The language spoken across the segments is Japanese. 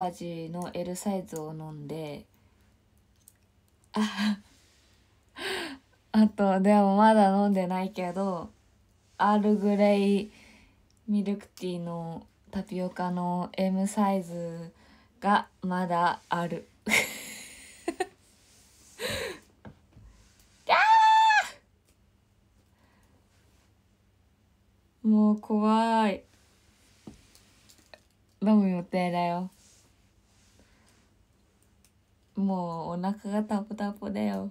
味の L サイズを飲んであ あとでもまだ飲んでないけどアールグレイミルクティーのタピオカの M サイズがまだある。もう怖い飲む予定だよもうお腹がタポタポだよ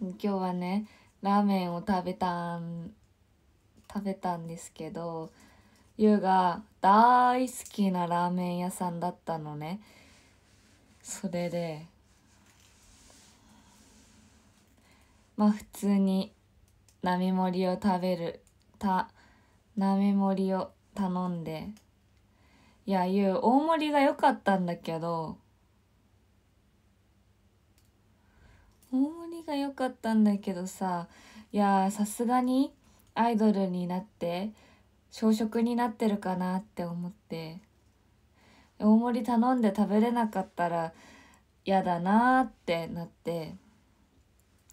今日はねラーメンを食べたん食べたんですけどゆうが大好きなラーメン屋さんだったのねそれでまあ普通に並盛りを食べるた並盛りを頼んでいやいう大盛りが良かったんだけど大盛りが良かったんだけどさいやさすがにアイドルになって小食になってるかなって思って大盛り頼んで食べれなかったら嫌だなーってなって。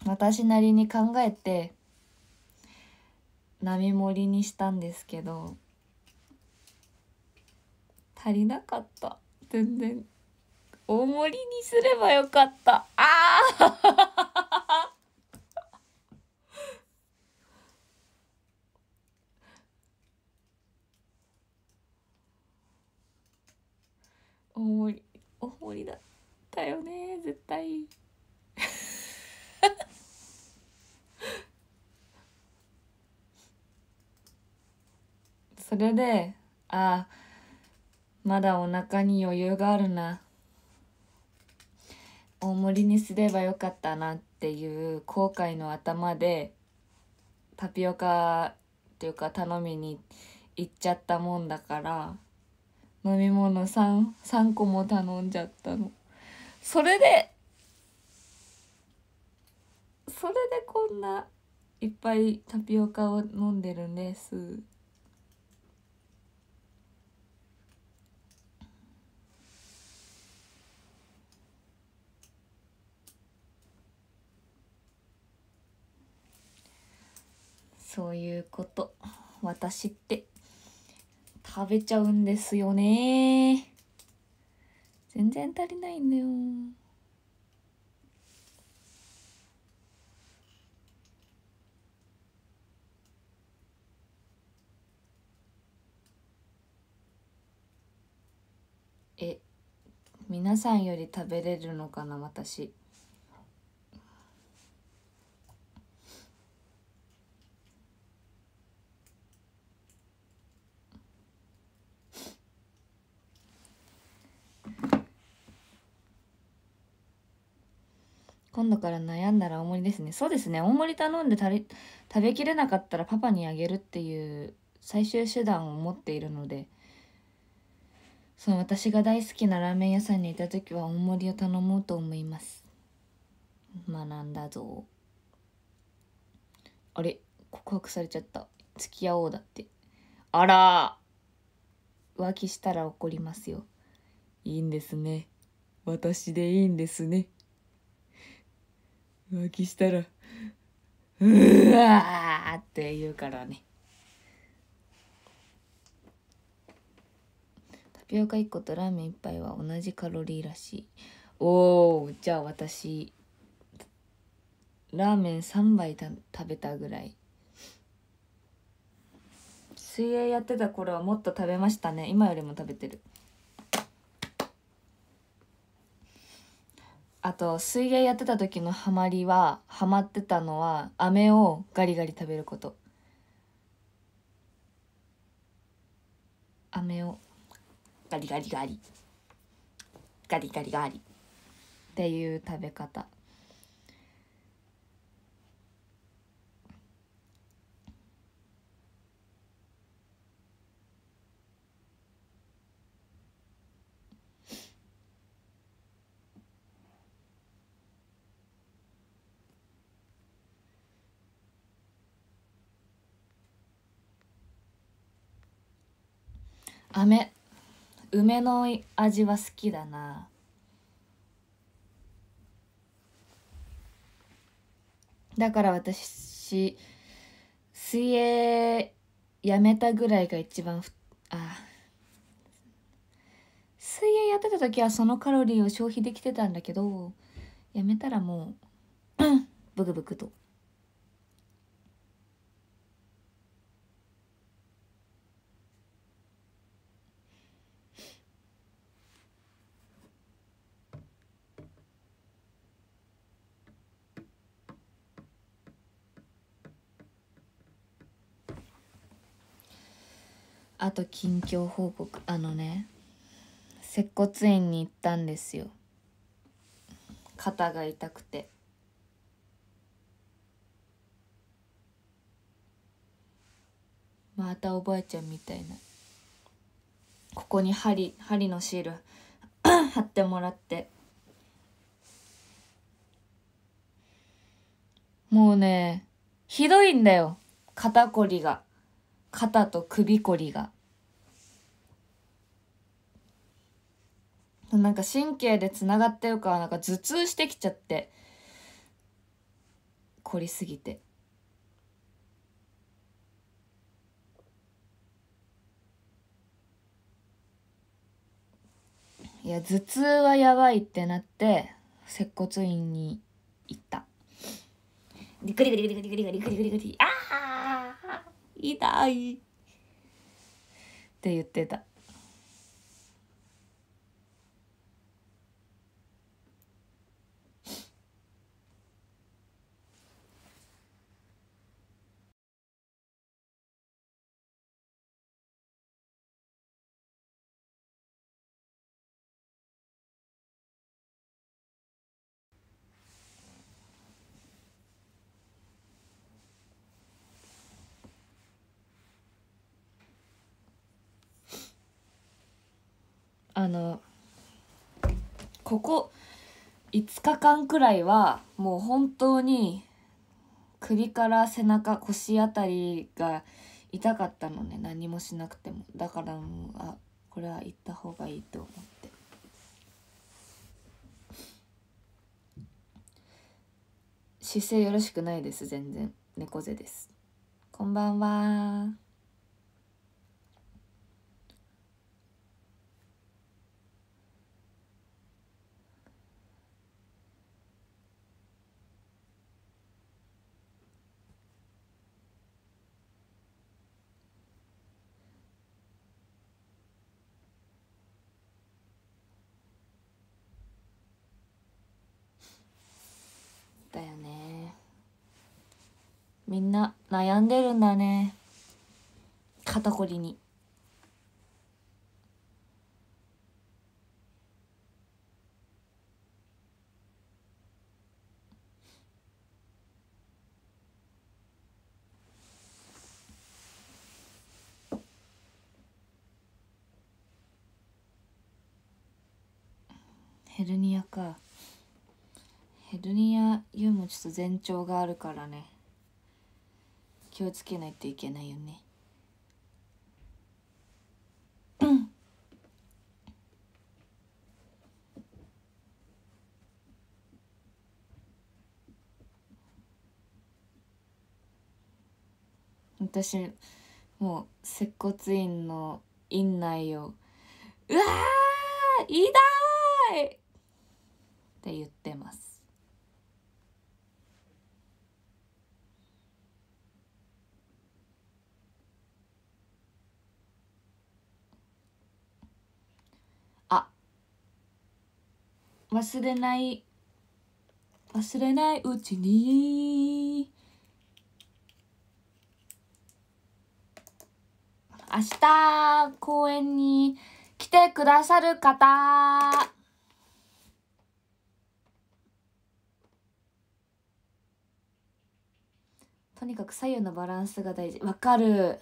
私なりに考えて並盛りにしたんですけど足りなかった全然大盛りにすればよかったああ 大盛り大盛りだったよね絶対。それでああまだお腹に余裕があるな大盛りにすればよかったなっていう後悔の頭でタピオカっていうか頼みに行っちゃったもんだから飲み物 3, 3個も頼んじゃったの。それでそれでこんないっぱいタピオカを飲んでるんです。そういうこと私って食べちゃうんですよね全然足りないんだよ皆さんより食べれるのかな私今度から悩んだら大盛りですねそうですね大盛り頼んで食べきれなかったらパパにあげるっていう最終手段を持っているのでそう私が大好きなラーメン屋さんにいた時は大盛りを頼もうと思います学んだぞあれ告白されちゃった付き合おうだってあら浮気したら怒りますよいいんですね私でいいんですね浮気したらうわーって言うからねピオカ1個とラーメン1杯は同じカロリーらしいおおじゃあ私ラーメン3杯た食べたぐらい水泳やってた頃はもっと食べましたね今よりも食べてるあと水泳やってた時のハマりはハマってたのは飴をガリガリ食べること飴をガリガリガリガリガリガリっていう食べ方飴梅の味は好きだなだから私水泳やめたぐらいが一番ふあ水泳やってた時はそのカロリーを消費できてたんだけどやめたらもうブクブクとあと近況報告あのね接骨院に行ったんですよ肩が痛くてまたおばあちゃんみたいなここに針針のシール 貼ってもらってもうねひどいんだよ肩こりが肩と首こりが。なんか神経でつながってるからなんか頭痛してきちゃって凝りすぎて。いや頭痛はやばいってなって接骨院に行ったグリグリグリグリグリグリグリグリグリああ痛いって言ってたあのここ5日間くらいはもう本当に首から背中腰あたりが痛かったのね何もしなくてもだからもうあこれは行った方がいいと思って姿勢よろしくないです全然猫背ですこんばんはな悩んでるんだね肩こりに。ヘルニアかヘルニアよりもちょっと前兆があるからね気をつけないといけないよね私もう接骨院の院内を「うわ痛い!」って言ってます。忘れない忘れないうちに明日公園に来てくださる方とにかく左右のバランスが大事わかる。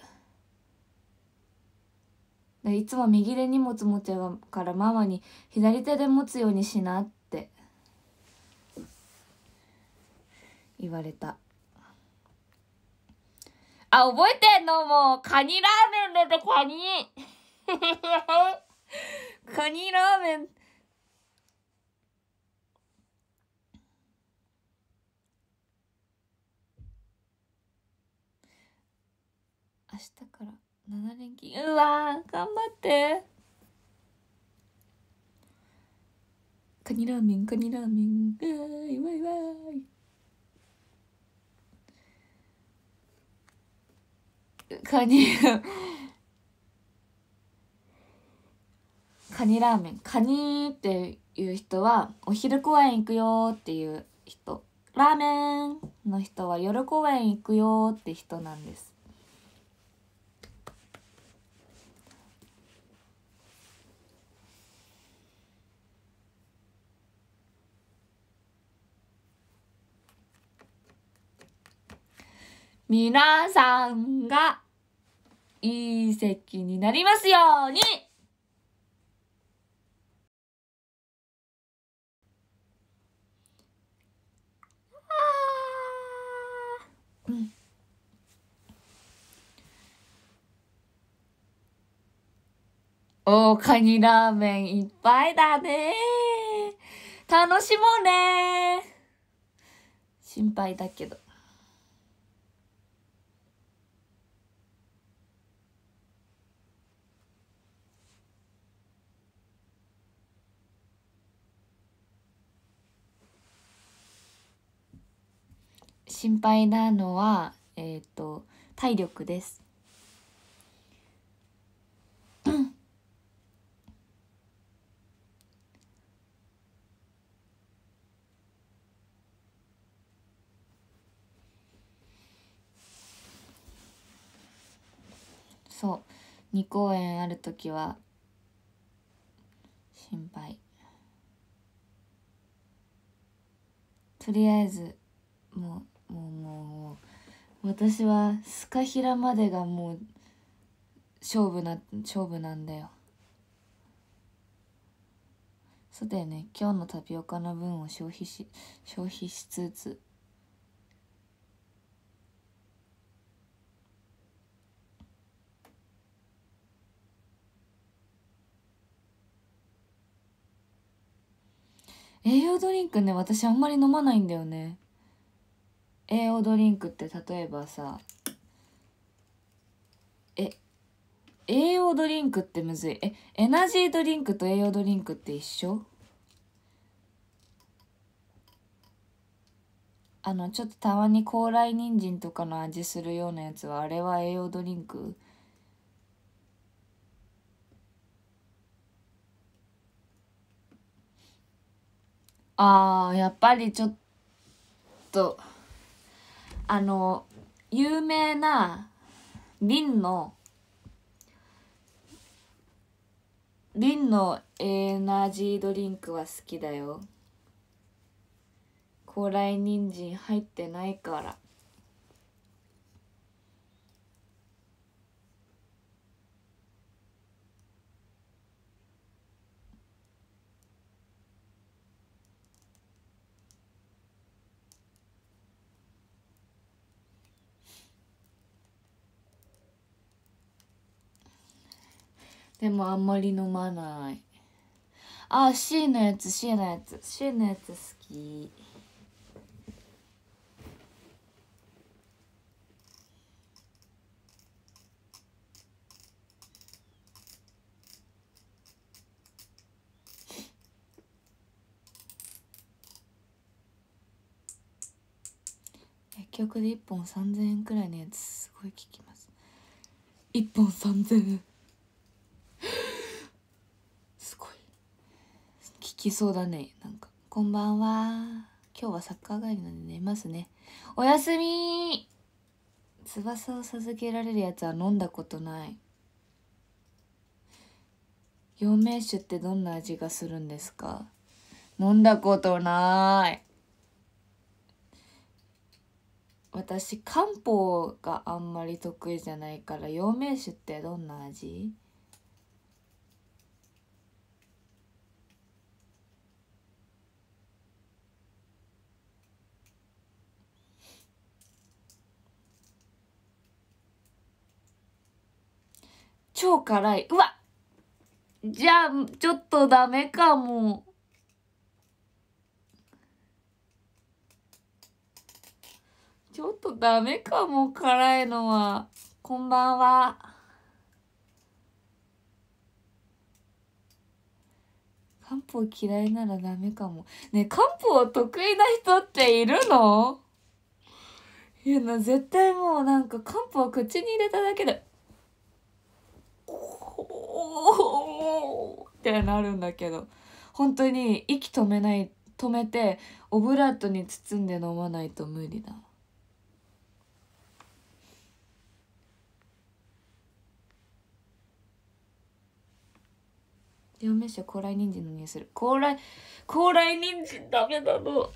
いつも右で荷物持っちゃからママに左手で持つようにしなって言われたあ覚えてんのもうカニラーメンだとカニ カニラーメン明日から7連勤うわ頑張ってカニラーメンカニラーメンわいわいわいカニカニラーメンカニっていう人はお昼公演行くよっていう人ラーメンの人は夜公演行くよって人なんです皆さんがいい席になりますようにうん、おカニラーメンいっぱいだね楽しもうね心配だけど。心配なのは、えっ、ー、と体力です。そう2公演ある時は心配とりあえずもうもうもう私はスカヒラまでがもう勝負な勝負なんだよそうだよね今日のタピオカの分を消費し消費しつつ栄養ドリンクね私あんまり飲まないんだよね栄養ドリンクって例えばさえ栄養ドリンクってむずいえエナジードリンクと栄養ドリンクって一緒あのちょっとたまに高麗人参とかの味するようなやつはあれは栄養ドリンクあーやっぱりちょっとあの有名な瓶の瓶のエナジードリンクは好きだよ高麗人参入ってないからでもあんまり飲まないあ C のやつ C のやつ C のやつ好き結局で1本3000円くらいのやつすごい効きます1本3000円きそうだね。なんか、こんばんは。今日はサッカー帰りなんで寝ますね。おやすみ翼を授けられるやつは飲んだことない。陽明酒ってどんな味がするんですか飲んだことない。私漢方があんまり得意じゃないから陽明酒ってどんな味超辛い。うわじゃあ、ちょっとダメかも。ちょっとダメかも、辛いのは。こんばんは。漢方嫌いならダメかも。ね漢方得意な人っているのいや、絶対もうなんか漢方口に入れただけで、おう。ってなるんだけど本当に息止めない止めてオブラートに包んで飲まないと無理だ。両名詞は高麗人参の匂いする高麗高麗人参ダメだの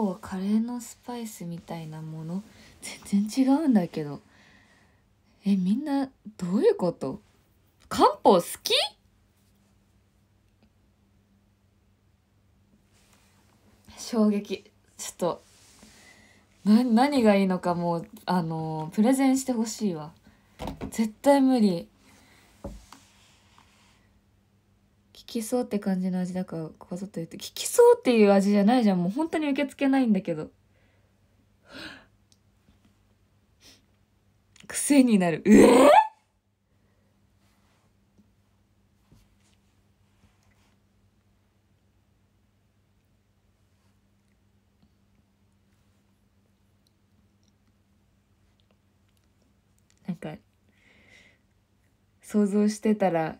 はカレーのスパイスみたいなもの全然違うんだけどえみんなどういうこと漢方好き衝撃ちょっとな何がいいのかもうあのプレゼンしてほしいわ絶対無理きそうって感じの味だからここぞと言って聞きそうっていう味じゃないじゃんもう本当に受け付けないんだけど 癖になるええー、なんか想像してたら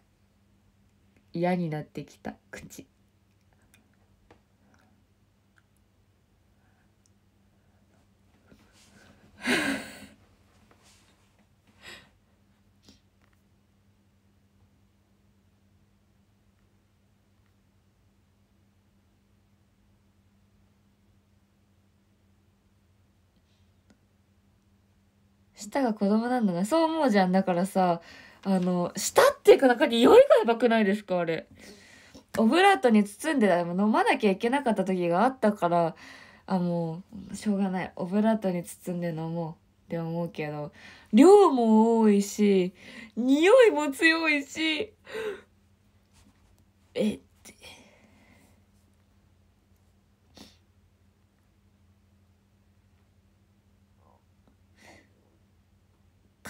嫌になってきた口舌が子供なんだねそう思うじゃんだからさあの、舌っていうかなんか匂いがやばくないですかあれ。オブラートに包んででも飲まなきゃいけなかった時があったから、あ、もう、しょうがない。オブラートに包んで飲もうって思うけど、量も多いし、匂いも強いし、えって。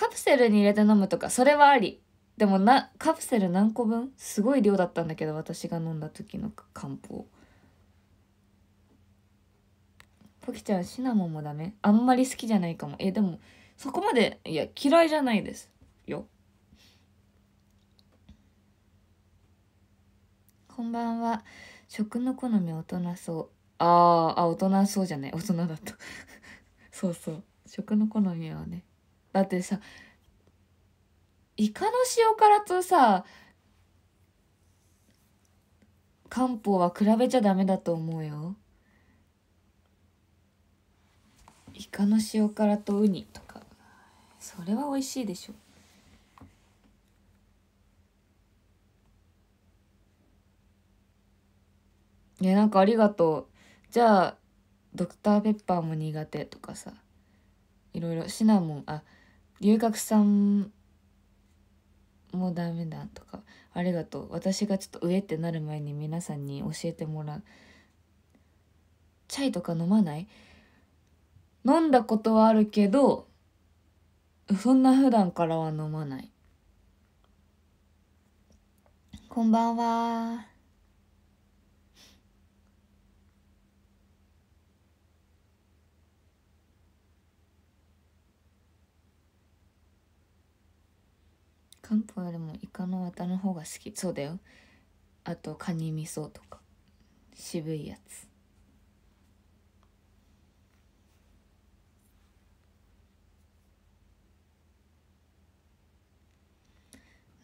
カプセルに入れて飲むとかそれはありでもなカプセル何個分すごい量だったんだけど私が飲んだ時の漢方ポキちゃんシナモンもダメあんまり好きじゃないかもえでもそこまでいや嫌いじゃないですよこんばんは食の好み大人そうああ大人そうじゃない大人だった そうそう食の好みはねだってさイカの塩辛とさ漢方は比べちゃダメだと思うよイカの塩辛とウニとかそれは美味しいでしょいやなんかありがとうじゃあドクターペッパーも苦手とかさいろいろシナモンあ留学さんもダメだとかありがとう私がちょっと上ってなる前に皆さんに教えてもらうチャイとか飲まない飲んだことはあるけどそんな普段からは飲まないこんばんは。漢方よりもイカの綿の方が好きそうだよあとカニ味噌とか渋いやつ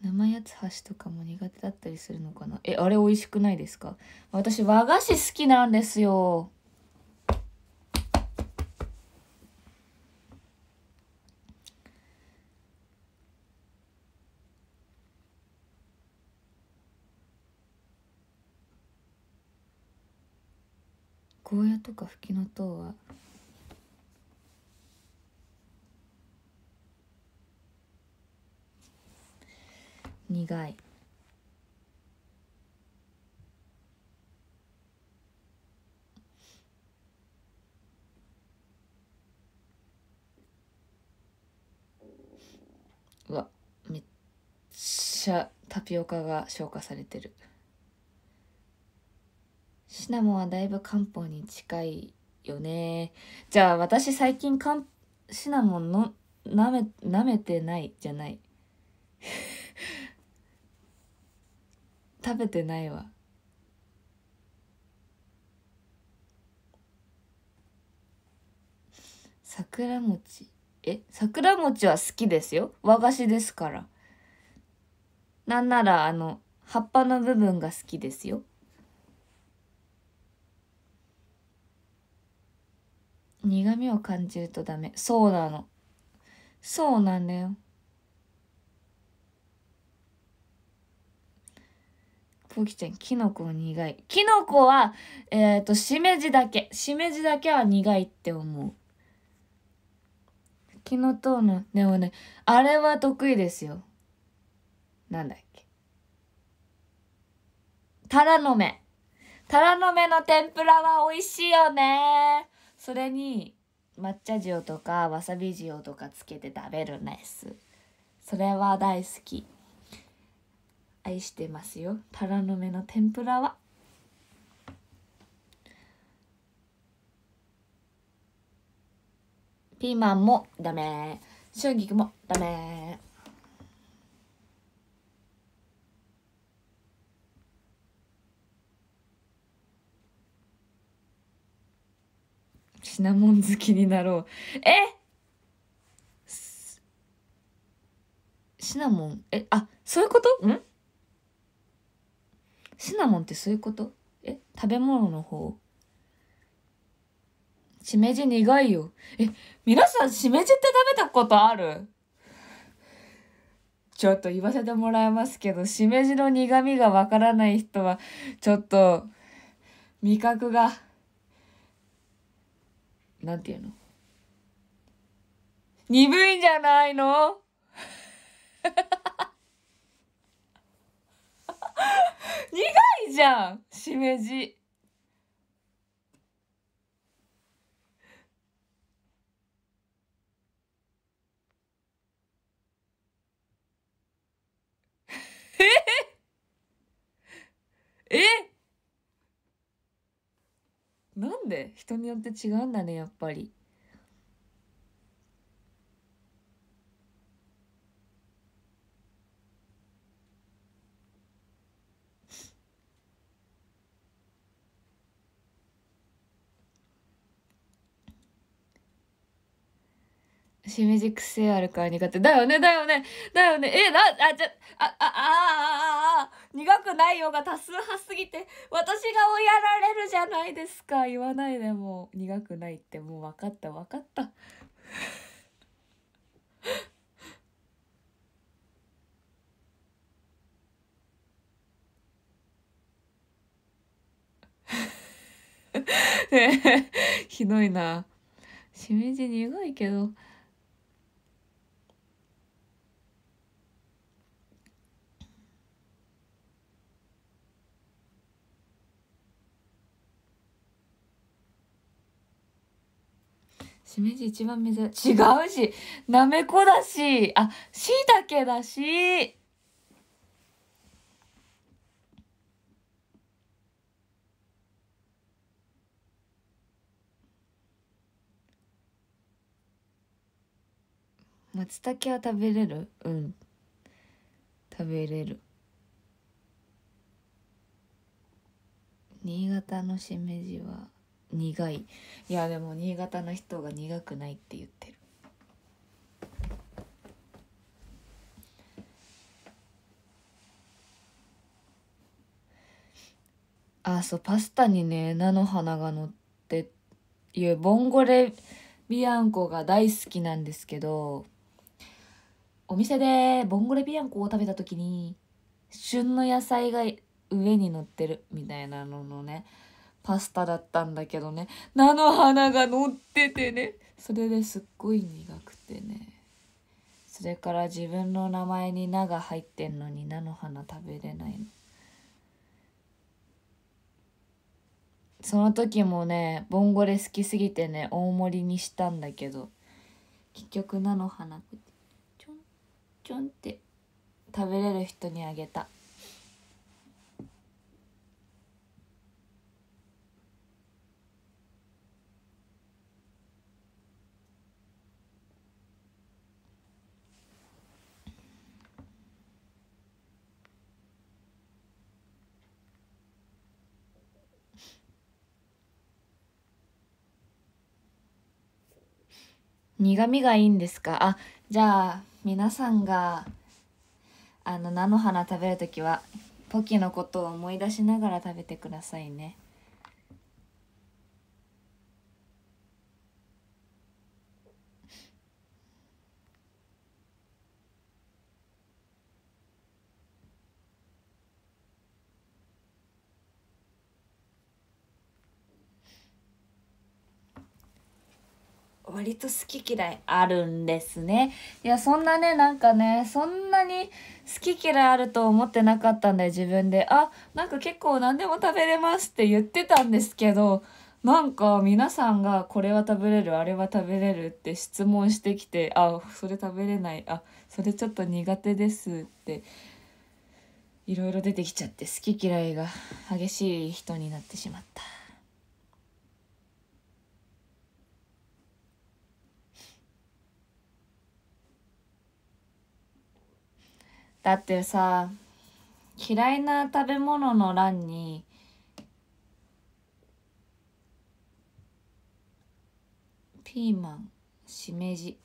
生八つ箸とかも苦手だったりするのかなえあれ美味しくないですか私和菓子好きなんですよゴーヤとかフキノトウは苦いうわめっちゃタピオカが消化されてる。シナモンはだいぶ漢方に近いよねじゃあ私最近かんシナモンのなめなめてないじゃない 食べてないわ桜餅え桜餅は好きですよ和菓子ですからなんならあの葉っぱの部分が好きですよ苦味を感じるとダメそうなのそうなんだよポキちゃんキノコ苦いキノコはえっ、ー、としめじだけしめじだけは苦いって思うキノトーのでもねあれは得意ですよなんだっけタラの芽タラの芽の天ぷらは美味しいよねそれに抹茶塩とかわさび塩とかつけて食べるんですそれは大好き愛してますよタラの芽の天ぷらはピーマンもダメ春菊もダメシナモン好きになろうえシナモンえあそういうことんシナモンってそういうことえ食べ物の方しめじ苦いよえ皆さんしめじって食べたことあるちょっと言わせてもらいますけど、しめじの苦味がわからない人は、ちょっと、味覚が。なんていうの鈍いんじゃないの苦い じゃんしめじ。え えなんで人によって違うんだねやっぱり。しめじ癖あるから苦手。だよね、だよね、だよね。え、な、あ、じゃ、あ、あ、あ、あ、あ、あ、内容が多数派すぎて私が追いやられるじゃないですか言わないでもう苦くないってもう分かった分かったねえひどいなしめじ苦いけどしめじ一番珍違うしなめこだしあしいたけだし松茸は食べれるうん食べれる新潟のしめじは苦いいやでも新潟の人が苦くないって言ってるあそうパスタにね菜の花がのっていうボンゴレビアンコが大好きなんですけどお店でボンゴレビアンコを食べた時に旬の野菜が上に乗ってるみたいなののねパスタだったんだけどね菜の花が乗っててねそれですっごい苦くてねそれから自分の名前に「菜」が入ってんのに菜の花食べれないのその時もねボンゴレ好きすぎてね大盛りにしたんだけど結局菜の花ちょんちょんって食べれる人にあげた。苦味がいいんですかあじゃあ皆さんがあの菜の花食べる時はポキのことを思い出しながら食べてくださいね。割と好き嫌いあるんですねいやそんなねなんかねそんなに好き嫌いあると思ってなかったんで自分であなんか結構何でも食べれますって言ってたんですけどなんか皆さんがこれは食べれるあれは食べれるって質問してきてあそれ食べれないあそれちょっと苦手ですっていろいろ出てきちゃって好き嫌いが激しい人になってしまった。だってさ嫌いな食べ物の欄にピーマンしめじ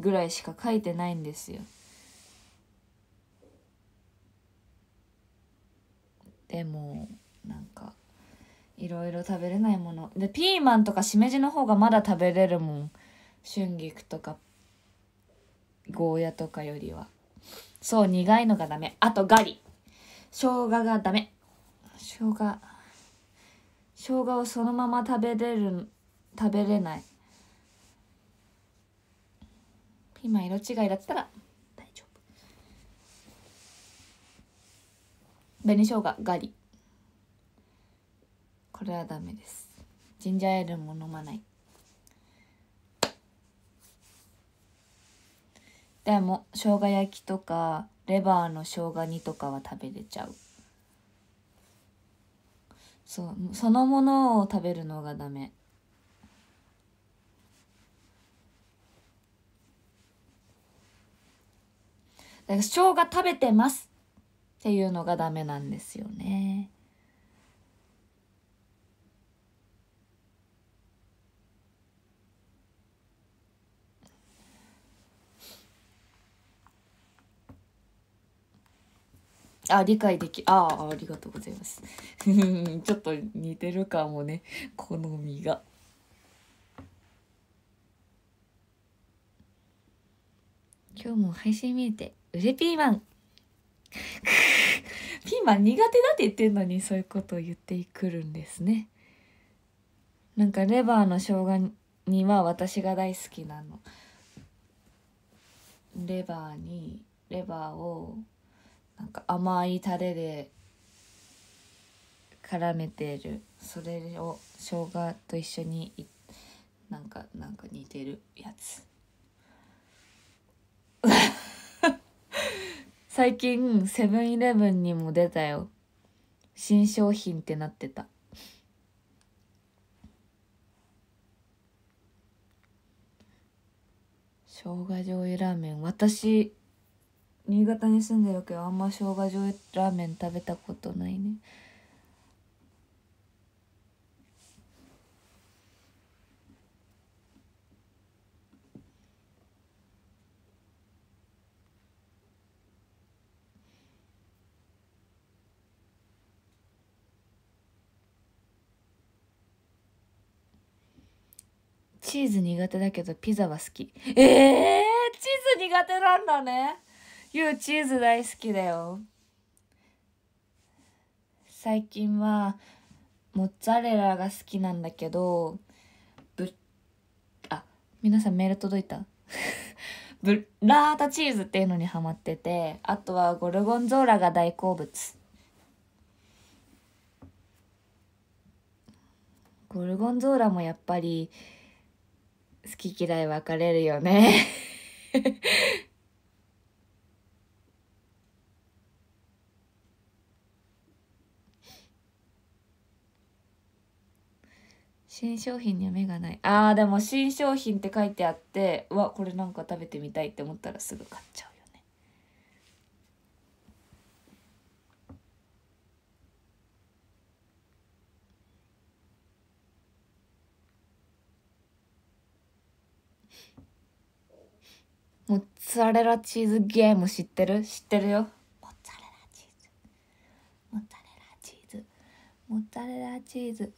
ぐらいしか書いてないんですよでもなんかいろいろ食べれないものでピーマンとかしめじの方がまだ食べれるもん春菊とかゴーヤとかよりは。そう、苦いのがダメ。あと、ガリ。生姜がダメ。生姜。生姜をそのまま食べれる、食べれない。ピーマン色違いだったら大丈夫。紅生姜、ガリ。これはダメです。ジンジャーエールも飲まない。でも生姜焼きとかレバーの生姜煮とかは食べれちゃうそうそのものを食べるのがダメだから生姜食べてますっていうのがダメなんですよね。あ、理解でき、ああ、ありがとうございます。ちょっと似てるかもね、好みが。今日も配信見えて、うれピーマン。ピーマン苦手だって言ってんのに、そういうことを言ってくるんですね。なんかレバーの生姜には私が大好きなの。レバーに、レバーをなんか甘いタレで絡めてるそれを生姜と一緒にいなんかなんか似てるやつ 最近セブンイレブンにも出たよ新商品ってなってた生姜醤油ラーメン私新潟に住んでるけどあんま生姜醤油ラーメン食べたことないねチーズ苦手だけどピザは好きえー、チーズ苦手なんだねゆうチーズ大好きだよ。最近はモッツァレラが好きなんだけど、ぶ、あ、皆さんメール届いた ブラータチーズっていうのにハマってて、あとはゴルゴンゾーラが大好物。ゴルゴンゾーラもやっぱり好き嫌い分かれるよね新商品には目がないあーでも新商品って書いてあってわこれなんか食べてみたいって思ったらすぐ買っちゃうよねモッツァレラチーズゲーム知ってる知ってるよモッツァレラチーズモッツァレラチーズモッツァレラチーズ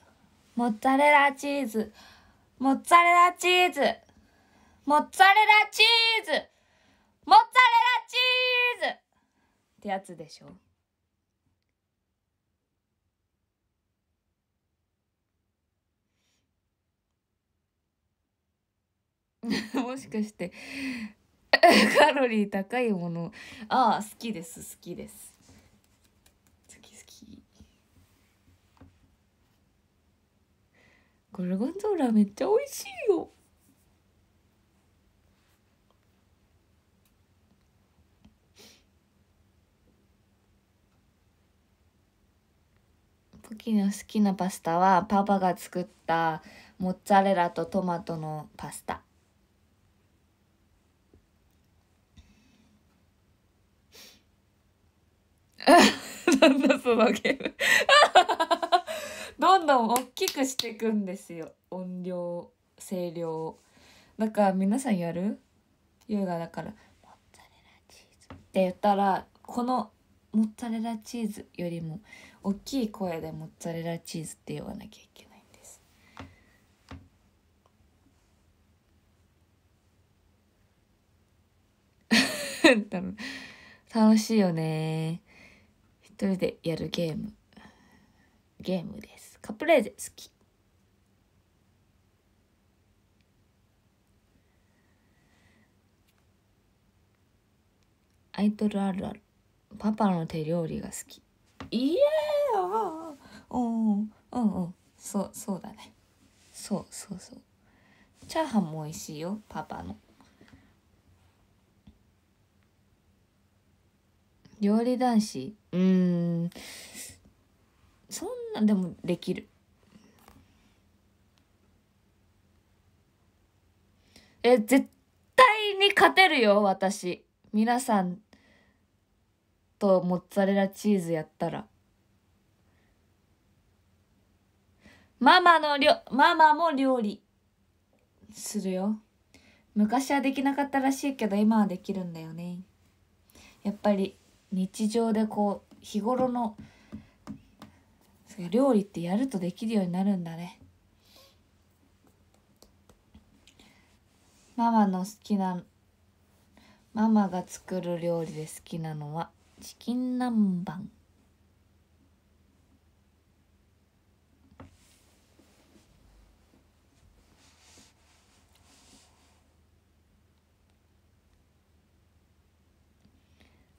モッツァレラチーズモッツァレラチーズモッツァレラチーズモッツァレラチーズってやつでしょ もしかして カロリー高いものああ好きです好きですゴルゴンゾーラめっちゃ美味しいよポキの好きなパスタはパパが作ったモッツァレラとトマトのパスタ なんだそのゲーム どんどん大くしていくんですよ音量声量だから皆さんやる優雅だから「モッツァレラチーズ」って言ったらこのモッツァレラチーズよりも大きい声でモッツァレラチーズって言わなきゃいけないんです。楽しいよね一人でやるゲームゲームでカプレーゼ好き。アイドルあるある。パパの手料理が好き。いえよおうんうんうん。そう、そうだね。そうそうそう。チャーハンも美味しいよ、パパの。料理男子うーん。そんなでもできるえ絶対に勝てるよ私皆さんとモッツァレラチーズやったらママのりょママも料理するよ昔はできなかったらしいけど今はできるんだよねやっぱり日常でこう日頃の料理ってやるとできるようになるんだねママの好きなママが作る料理で好きなのはチキン南蛮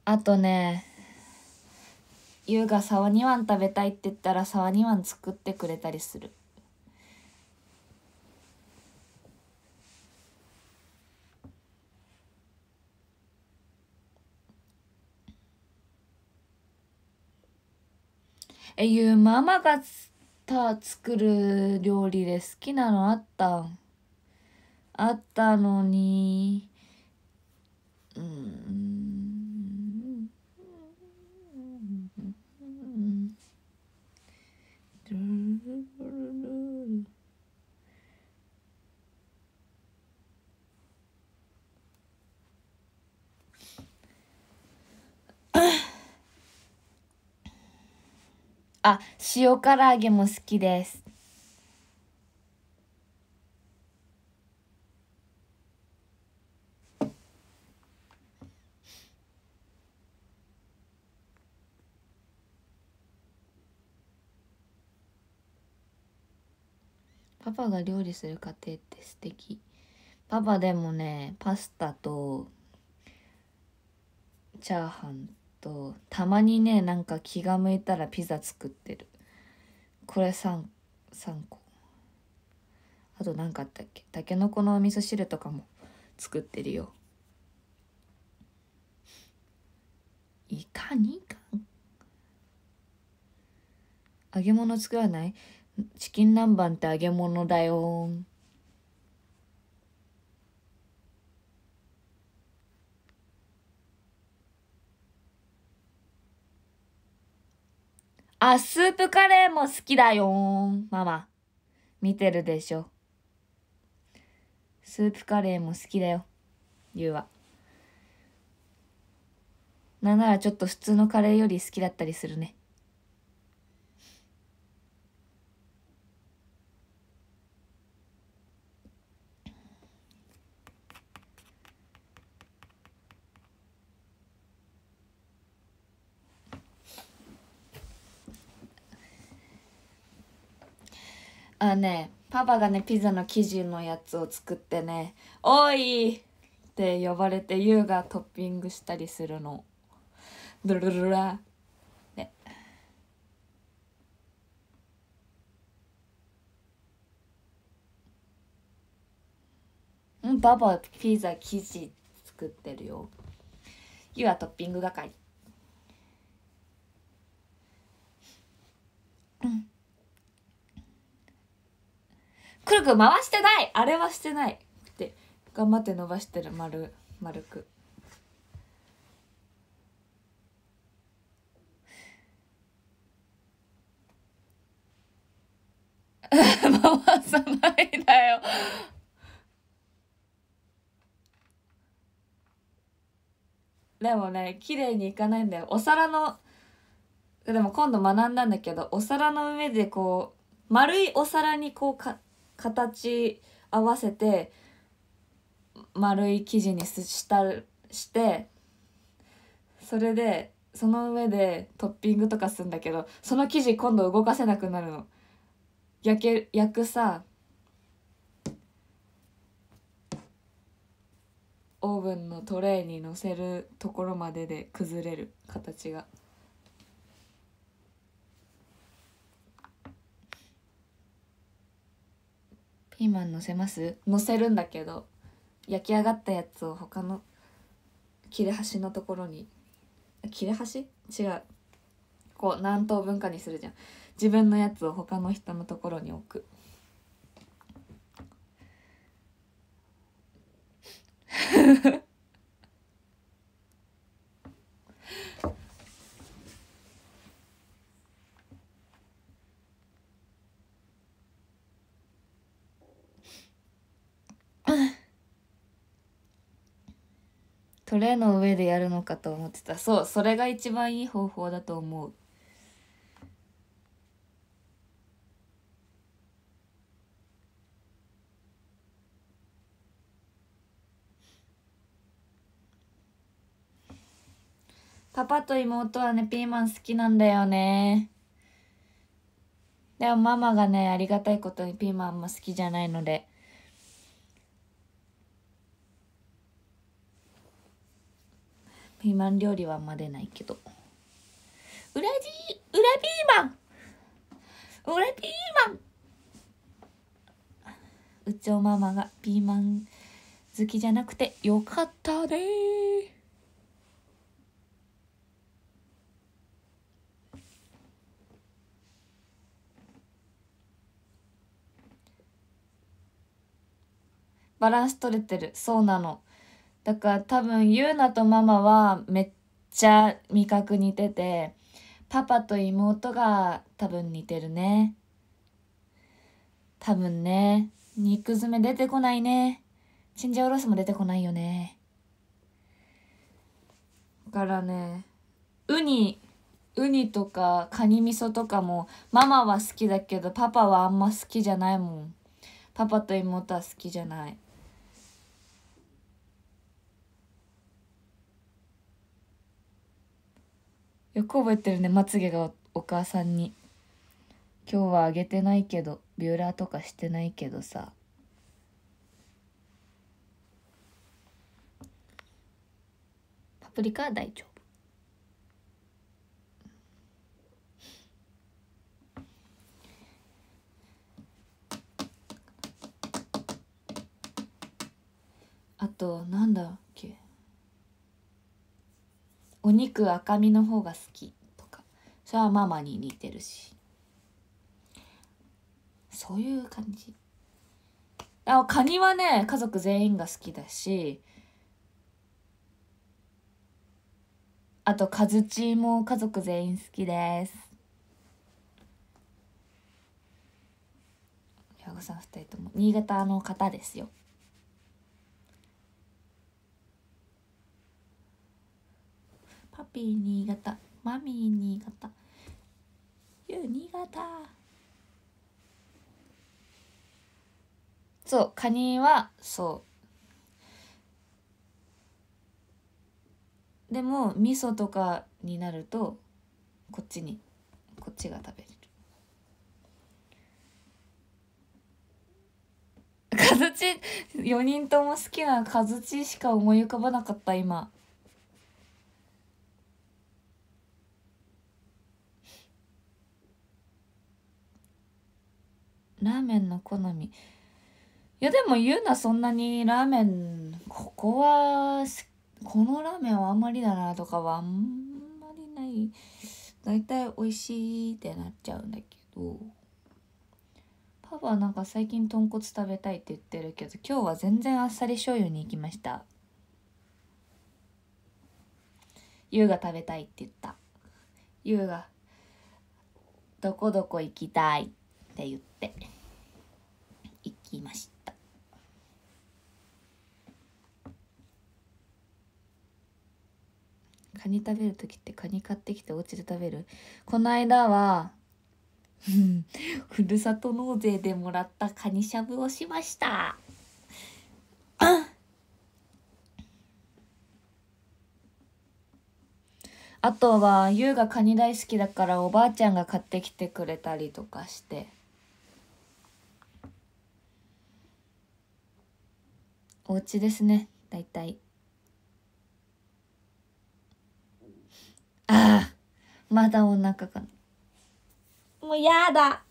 あとね優が沢にわん食べたいって言ったら沢にわん作ってくれたりするえゆうママがた作る料理で好きなのあったんあったのにうんあ、塩唐揚げも好きです。パパが料理する過程って素敵パパでもねパスタとチャーハンとたまにねなんか気が向いたらピザ作ってるこれ 3, 3個あと何かあったっけたけのこのお味噌汁とかも作ってるよいかにか揚げ物作らないチキン南蛮って揚げ物だよあ、スープカレーも好きだよママ。見てるでしょ。スープカレーも好きだよ。ゆうは。なんならちょっと普通のカレーより好きだったりするね。あねパパがねピザの生地のやつを作ってね「おい!」って呼ばれて優がトッピングしたりするの。ドルルラねうんパパピザ生地作ってるよ。優はトッピング係。うんくるくる回してないあれはしてないって頑張って伸ばしてる丸丸く 回さないだよでもね綺麗にいかないんだよお皿のでも今度学んだんだけどお皿の上でこう丸いお皿にこうか形合わせて丸い生地にしたしてそれでその上でトッピングとかすんだけどその生地今度動かせなくなるの。焼け焼くさオーブンのトレーにのせるところまでで崩れる形が。ピーマン乗せます乗せるんだけど焼き上がったやつを他の切れ端のところに切れ端違うこう何等分かにするじゃん自分のやつを他の人のところに置く トレーの上でやるのかと思ってたそうそれが一番いい方法だと思うパパと妹はねピーマン好きなんだよねでもママがねありがたいことにピーマンも好きじゃないのでピーマン料理はまでないけど裏じ裏ピーマン裏ピーマンうちおママがピーマン好きじゃなくてよかったでバランス取れてるそうなのだから多分ゆうなとママはめっちゃ味覚似ててパパと妹が多分似てるね多分ね肉詰め出てこないねチンジャオロースも出てこないよねだからねウニウニとかカニ味噌とかもママは好きだけどパパはあんま好きじゃないもんパパと妹は好きじゃないよく覚えてるねまつげがお母さんに「今日はあげてないけどビューラーとかしてないけどさ」パプリカは大丈夫。あとなんだお肉赤身の方が好きとかそれはママに似てるしそういう感じあカニはね家族全員が好きだしあとカズチーも家族全員好きです矢後さん2人とも新潟の方ですよパピー新潟マミー新潟ゆう新潟そうカニはそうでも味噌とかになるとこっちにこっちが食べれる カズチ4人とも好きなカズチしか思い浮かばなかった今ラーメンの好みいやでも言うなそんなにラーメンここはこのラーメンはあんまりだなとかはあんまりない大体美味しいってなっちゃうんだけどパパはなんか最近豚骨食べたいって言ってるけど今日は全然あっさり醤油に行きました優が食べたいって言った優がどこどこ行きたいって言って。きました。カニ食べる時ってカニ買ってきてお家で食べるこの間はふるさと納税でもらったカニしゃぶをしましたあとはゆうがカニ大好きだからおばあちゃんが買ってきてくれたりとかしてお家ですね大体ああまだお腹かもうやだ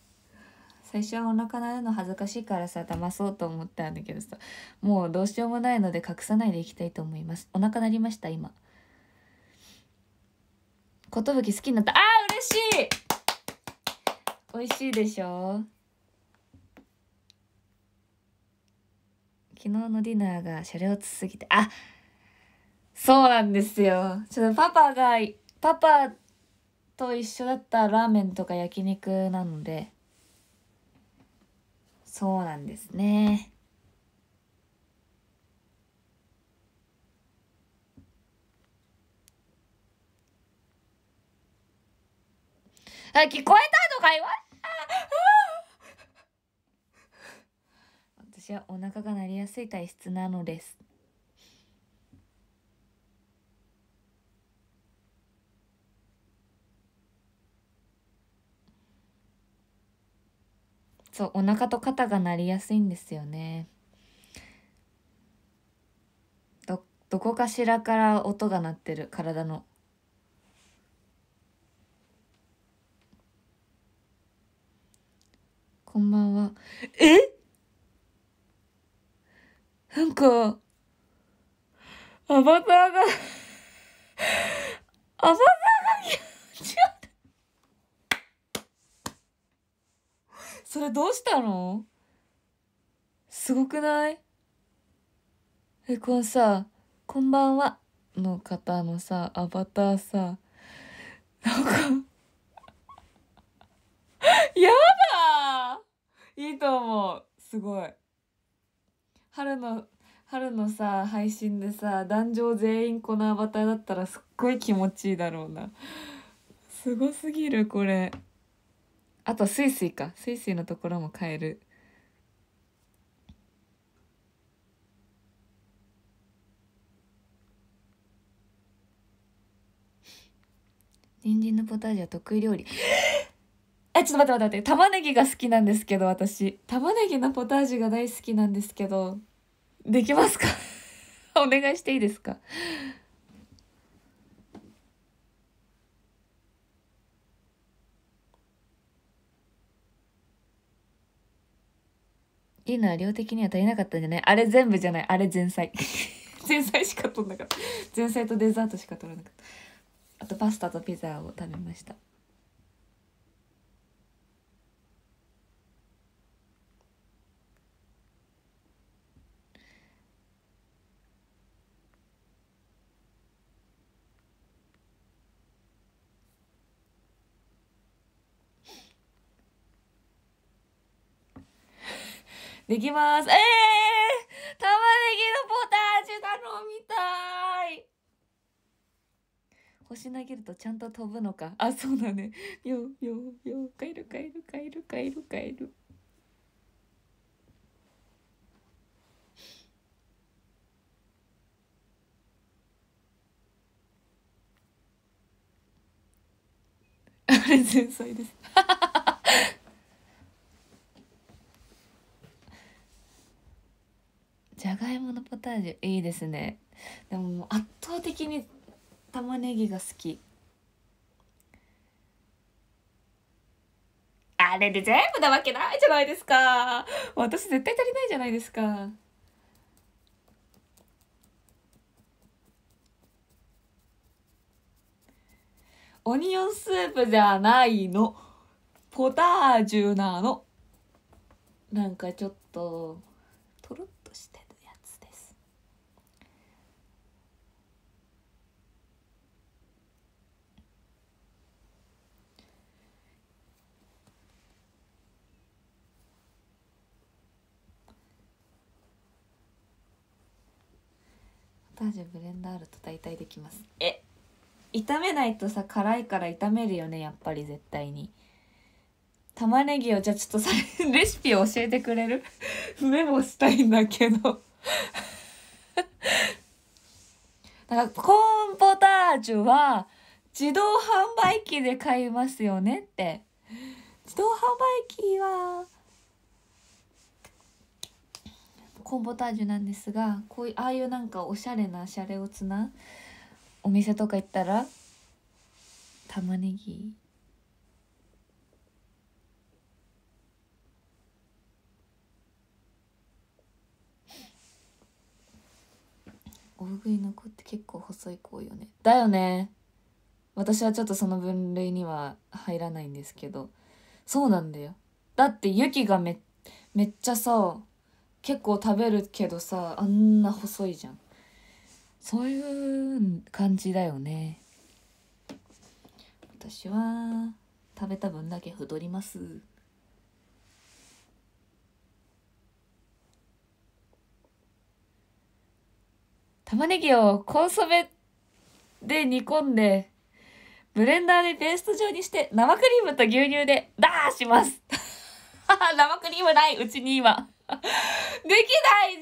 最初はお腹鳴るの恥ずかしいからさ騙そうと思ったんだけどさもうどうしようもないので隠さないでいきたいと思いますお腹鳴りました今寿好きになったああ嬉しい美味しいでしょ昨日のディナーが車両つすぎて、あそうなんですよ。ちょっとパパが、パパと一緒だったラーメンとか焼肉なので、そうなんですね。あ、聞こえたとか言われた私はお腹が鳴りやすい体質なのですそうお腹と肩が鳴りやすいんですよねどどこかしらから音が鳴ってる体の。こんばんは。えなんか、アバターがアバターが気持ち悪それどうしたのすごくないえ、このさ、こんばんはの方のさ、アバターさ、なんかやだいいと思う。すごい。春の春のさ配信でさ壇上全員このアバターだったらすっごい気持ちいいだろうなすごすぎるこれあとスイスイかスイスイのところも変える人参のポタージュは得意料理えちょっと待って待って待って玉ねぎが好きなんですけど私玉ねぎのポタージュが大好きなんですけどできますか お願いしていいですかいいのは量的には足りなかったんじゃないあれ全部じゃないあれ前菜 前菜しか取らなかった前菜とデザートしか取らなかったあとパスタとピザを食べましたできます。えー、玉ねぎのポタージュが飲みたい星投げるとちゃんと飛ぶのか。あ、そうだね。よ、よ、よ、帰る帰る帰る帰る帰る。あれ、前菜です。ポタージュいいですねでもも圧倒的に玉ねぎが好きあれで全部なわけないじゃないですか私絶対足りないじゃないですかオニオンスープじゃないのポタージュなのなんかちょっとタージュブレンダールと大体できますえ炒めないとさ辛いから炒めるよねやっぱり絶対に玉ねぎをじゃあちょっとさレシピを教えてくれる メモしたいんだけどだ からコーンポタージュは自動販売機で買いますよねって自動販売機はコンタージュなんですがこういうああいうなんかおしゃれなシャレオツなお店とか行ったら玉ねぎ大食いの子って結構細い子よねだよね私はちょっとその分類には入らないんですけどそうなんだよだってユキがめめっちゃさ結構食べるけどさあんな細いじゃんそういう感じだよね私は食べた分だけ太ります玉ねぎをコンソメで煮込んでブレンダーでペースト状にして生クリームと牛乳でダーします 生クリームないうちに今できない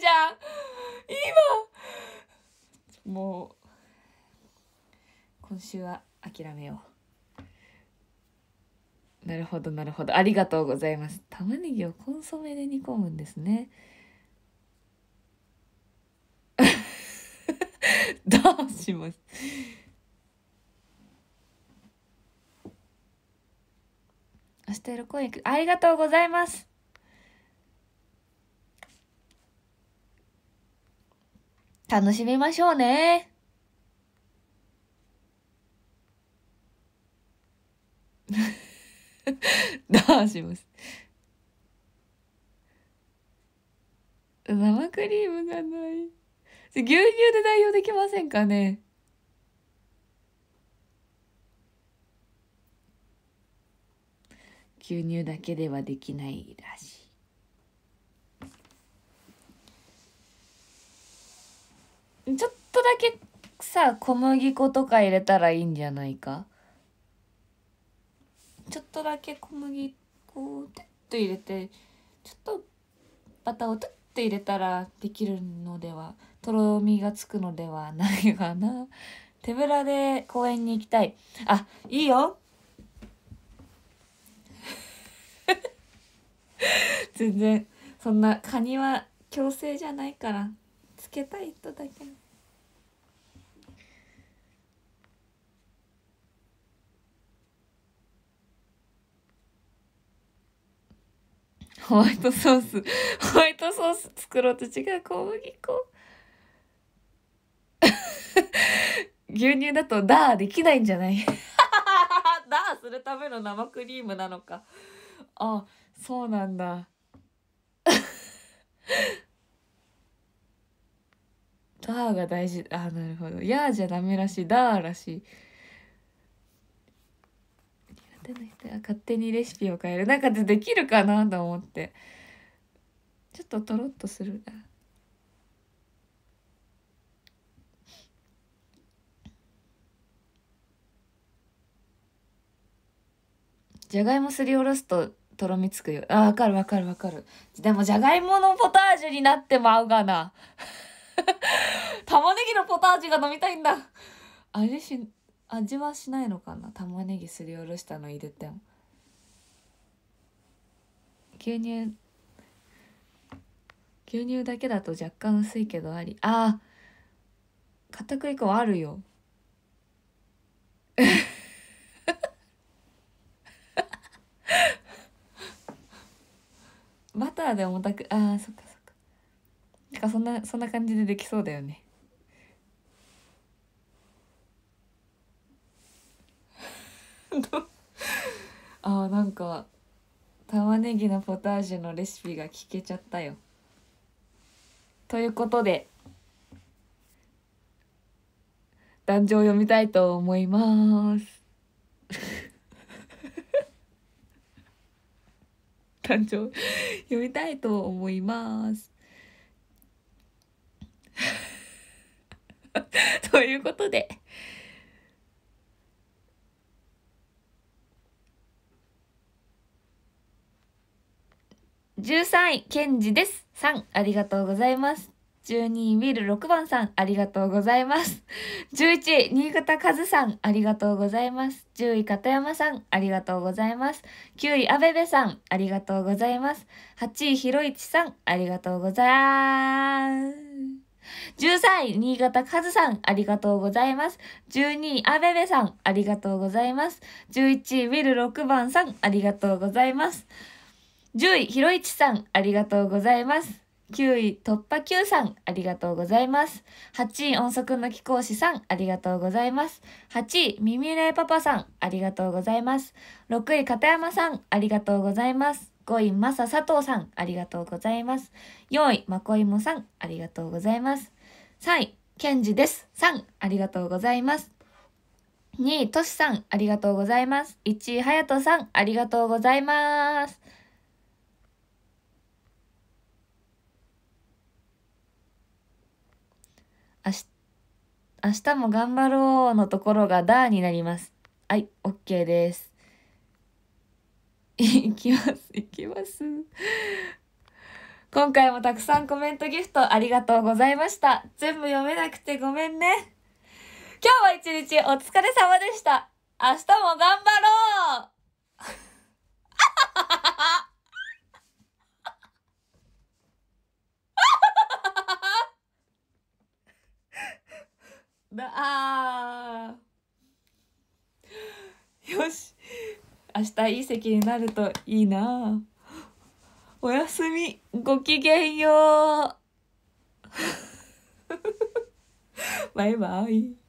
じゃん今もう今週は諦めようなるほどなるほどありがとうございます玉ねぎをコンソメで煮込むんですね どうします明日夜今夜ありがとうございます楽しみましょうね。どうします生クリームがない。牛乳で代用できませんかね牛乳だけではできないらしい。ちょっとだけさ小麦粉とか入れたらいいんじゃないかちょっとだけ小麦粉をテッと入れてちょっとバターをテッと入れたらできるのではとろみがつくのではないかな手ぶらで公園に行きたいあいいよ全然そんなカニは強制じゃないからつけたい人だけホワイトソース、ホワイトソース作ろうと違う、小麦粉。牛乳だとダーできないんじゃない ダーするための生クリームなのか。あ、そうなんだ。ダーが大事。あ、なるほど。やーじゃダメらしい。ダーらしい。手の人勝手にレシピを変えるなんかでできるかなと思ってちょっととろっとするな。じゃがいもすりおろすととろみつくよあわかるわかるわかるでもじゃがいものポタージュになってまうがな 玉ねぎのポタージュが飲みたいんだあれし味はしないのかな玉ねぎすりおろしたの入れても牛乳牛乳だけだと若干薄いけどありあー片栗粉はあるよ バターで重たくあーそっかそっかなんかそんなそんな感じでできそうだよね あなんか玉ねぎのポタージュのレシピが聞けちゃったよ。ということで 壇上読みたいと思います。誕生読みたいと思います。ということで。13位、ケンジです。さん、ありがとうございます。12位、ウィル6番さん、ありがとうございます。11位、新潟和さん、ありがとうございます。10位、片山さん、ありがとうございます。9位、アベベさん、ありがとうございます。8位、ひろいちさん、ありがとうございます。13位、新潟和さん、ありがとうございます。12位、アベベさん、ありがとうございます。11位、ウィル6番さん、ありがとうございます。10位、ひろいちさん、ありがとうございます。9位、突破 Q さん、ありがとうございます。8位、音速の貴公子さん、ありがとうございます。8位、ミミレイパパさん、ありがとうございます。6位、片山さん、ありがとうございます。5位、マサ佐藤さん、ありがとうございます。4位、まこいもさん、ありがとうございます。3位、ケンジです。さん、ありがとうございます。2位、としさん、ありがとうございます。1位、はやとさん、ありがとうございます。明日も頑張ろうのところがダーになります。はい、OK です。い きます、いきます。今回もたくさんコメントギフトありがとうございました。全部読めなくてごめんね。今日は一日お疲れ様でした。明日も頑張ろうだあよし明日いい席になるといいなおやすみごきげんようバイバイ